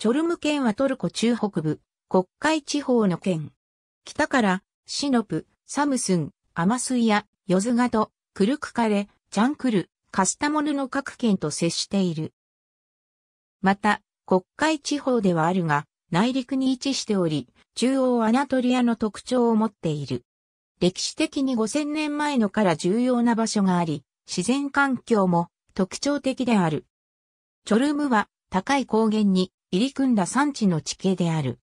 チョルム県はトルコ中北部、国会地方の県。北から、シノプ、サムスン、アマスイア、ヨズガト、クルクカレ、チャンクル、カスタモルの各県と接している。また、国会地方ではあるが、内陸に位置しており、中央アナトリアの特徴を持っている。歴史的に5000年前のから重要な場所があり、自然環境も特徴的である。チョルムは高い高原に入り組んだ山地の地形である。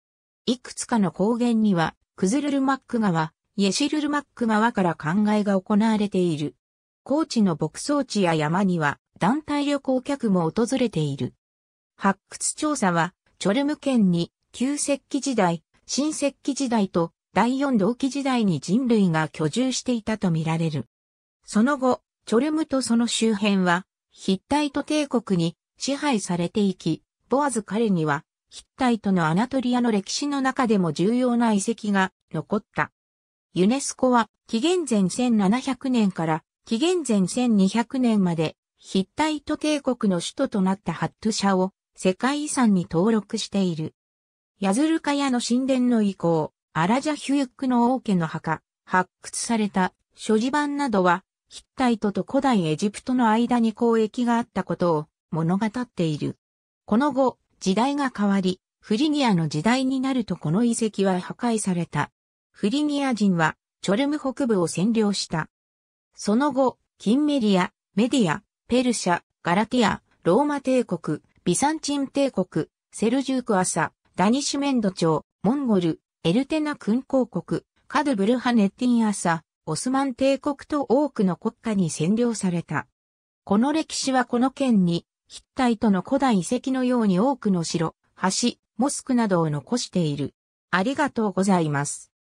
いくつかの高原には、クズルルマック川、イエシルルマック川から灌漑が行われている。高地の牧草地や山には、団体旅行客も訪れている。発掘調査は、チョルム県に、旧石器時代、新石器時代と、第四同期時代に人類が居住していたとみられる。その後、チョルムとその周辺は、ヒッタイト帝国に支配されていき、問わず彼には、ヒッタイトのアナトリアの歴史の中でも重要な遺跡が残った。ユネスコは、紀元前1700年から紀元前1200年まで、ヒッタイト帝国の首都となったハットシャを世界遺産に登録している。ヤズルカヤの神殿の遺構、アラジャヒュユックの王家の墓、発掘された所持版などは、ヒッタイトと古代エジプトの間に交易があったことを物語っている。この後、時代が変わり、フリギアの時代になるとこの遺跡は破壊された。フリギア人は、チョルム北部を占領した。その後、キンメリア、メディア、ペルシャ、ガラティア、ローマ帝国、ビサンチン帝国、セルジューク朝、ダニシュメンド朝、モンゴル、エルテナ君公国、カドブルハネッティン朝、オスマン帝国と多くの国家に占領された。この歴史はこの県にヒッタイトの古代遺跡のように多くの城、橋、モスクなどを残している。ありがとうございます。